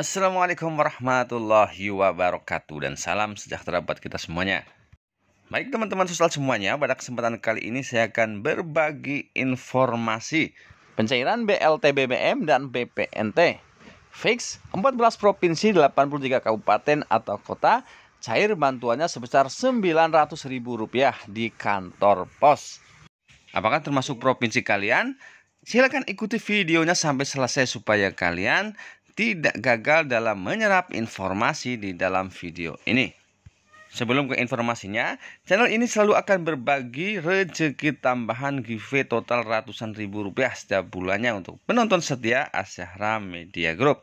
Assalamualaikum warahmatullahi wabarakatuh dan salam sejahtera buat kita semuanya. Baik teman-teman sosial semuanya, pada kesempatan kali ini saya akan berbagi informasi pencairan BLT BBM dan BPNT. Fix 14 provinsi 83 kabupaten atau kota cair bantuannya sebesar rp rupiah di kantor pos. Apakah termasuk provinsi kalian? Silahkan ikuti videonya sampai selesai supaya kalian tidak gagal dalam menyerap informasi di dalam video ini. Sebelum ke informasinya, channel ini selalu akan berbagi rezeki tambahan giveaway total ratusan ribu rupiah setiap bulannya untuk penonton setia Asyahra Media Group.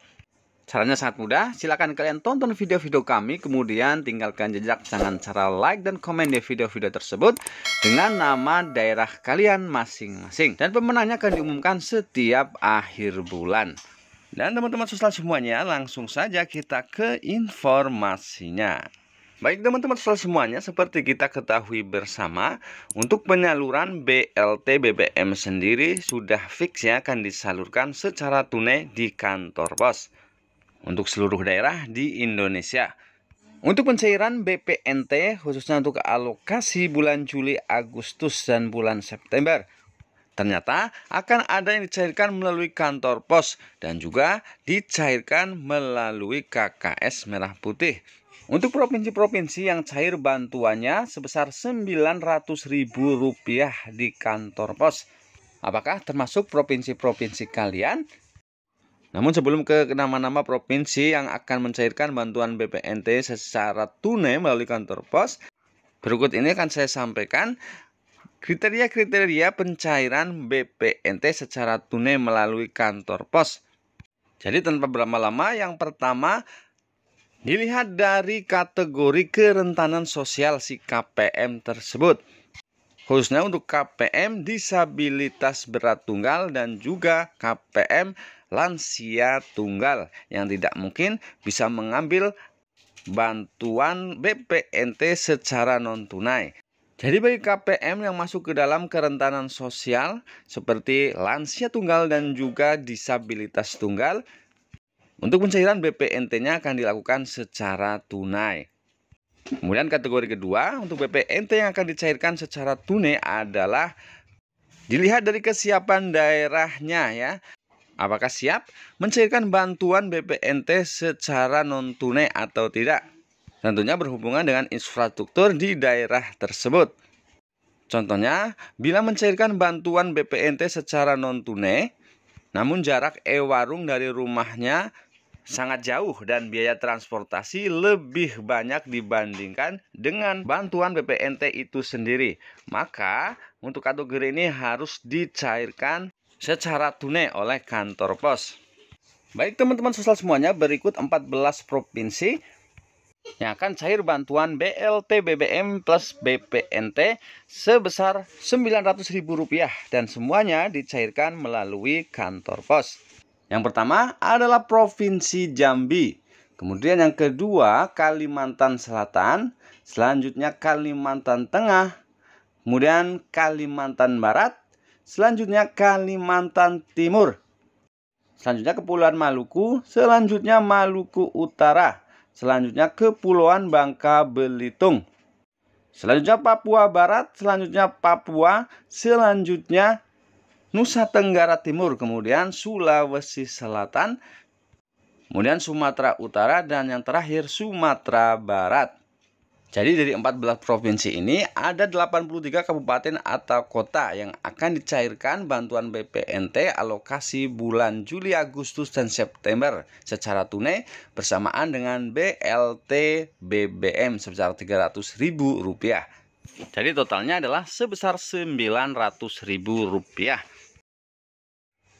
Caranya sangat mudah, Silakan kalian tonton video-video kami, kemudian tinggalkan jejak dengan cara like dan komen di video-video tersebut dengan nama daerah kalian masing-masing. Dan pemenangnya akan diumumkan setiap akhir bulan. Dan teman-teman sosial semuanya, langsung saja kita ke informasinya. Baik teman-teman sosial semuanya, seperti kita ketahui bersama, untuk penyaluran BLT BBM sendiri sudah fix ya akan disalurkan secara tunai di kantor pos untuk seluruh daerah di Indonesia. Untuk pencairan BPNT khususnya untuk alokasi bulan Juli, Agustus dan bulan September Ternyata akan ada yang dicairkan melalui kantor pos dan juga dicairkan melalui KKS Merah Putih. Untuk provinsi-provinsi yang cair bantuannya sebesar Rp900.000 di kantor pos. Apakah termasuk provinsi-provinsi kalian? Namun sebelum ke nama-nama provinsi yang akan mencairkan bantuan BPNT secara tunai melalui kantor pos, berikut ini akan saya sampaikan Kriteria-kriteria pencairan BPNT secara tunai melalui kantor pos. Jadi tanpa berlama-lama yang pertama dilihat dari kategori kerentanan sosial si KPM tersebut. Khususnya untuk KPM disabilitas berat tunggal dan juga KPM lansia tunggal yang tidak mungkin bisa mengambil bantuan BPNT secara non tunai. Jadi bagi KPM yang masuk ke dalam kerentanan sosial seperti lansia tunggal dan juga disabilitas tunggal, untuk pencairan BPNT-nya akan dilakukan secara tunai. Kemudian kategori kedua, untuk BPNT yang akan dicairkan secara tunai adalah dilihat dari kesiapan daerahnya ya. Apakah siap mencairkan bantuan BPNT secara non tunai atau tidak? tentunya berhubungan dengan infrastruktur di daerah tersebut. Contohnya, bila mencairkan bantuan BPNT secara non-tunai, namun jarak e-warung dari rumahnya sangat jauh dan biaya transportasi lebih banyak dibandingkan dengan bantuan BPNT itu sendiri. Maka untuk kategori ini harus dicairkan secara tunai oleh kantor pos. Baik teman-teman sosial semuanya, berikut 14 provinsi yang akan cair bantuan BLT BBM plus BPNT sebesar Rp900.000 dan semuanya dicairkan melalui kantor pos. Yang pertama adalah Provinsi Jambi, kemudian yang kedua Kalimantan Selatan, selanjutnya Kalimantan Tengah, kemudian Kalimantan Barat, selanjutnya Kalimantan Timur, selanjutnya Kepulauan Maluku, selanjutnya Maluku Utara, selanjutnya Kepulauan Bangka Belitung. Selanjutnya Papua Barat, selanjutnya Papua, selanjutnya Nusa Tenggara Timur, kemudian Sulawesi Selatan, kemudian Sumatera Utara, dan yang terakhir Sumatera Barat. Jadi dari 14 provinsi ini ada 83 kabupaten atau kota yang akan dicairkan bantuan BPNT alokasi bulan Juli, Agustus, dan September secara tunai bersamaan dengan BLT BBM sebesar Rp300.000. Jadi totalnya adalah sebesar Rp900.000.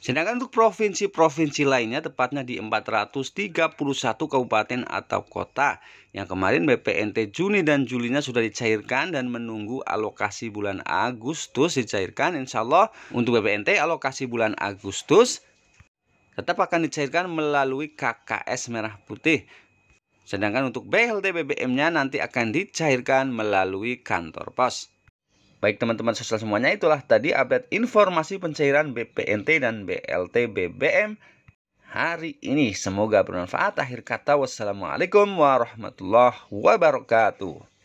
Sedangkan untuk provinsi-provinsi lainnya tepatnya di 431 kabupaten atau kota yang kemarin BPNT Juni dan Julinya sudah dicairkan dan menunggu alokasi bulan Agustus dicairkan insya Allah untuk BPNT alokasi bulan Agustus tetap akan dicairkan melalui KKS Merah Putih Sedangkan untuk BLT BBM-nya nanti akan dicairkan melalui kantor pos. Baik teman-teman sosial semuanya itulah tadi update informasi pencairan BPNT dan BLT BBM hari ini. Semoga bermanfaat. Akhir kata wassalamualaikum warahmatullahi wabarakatuh.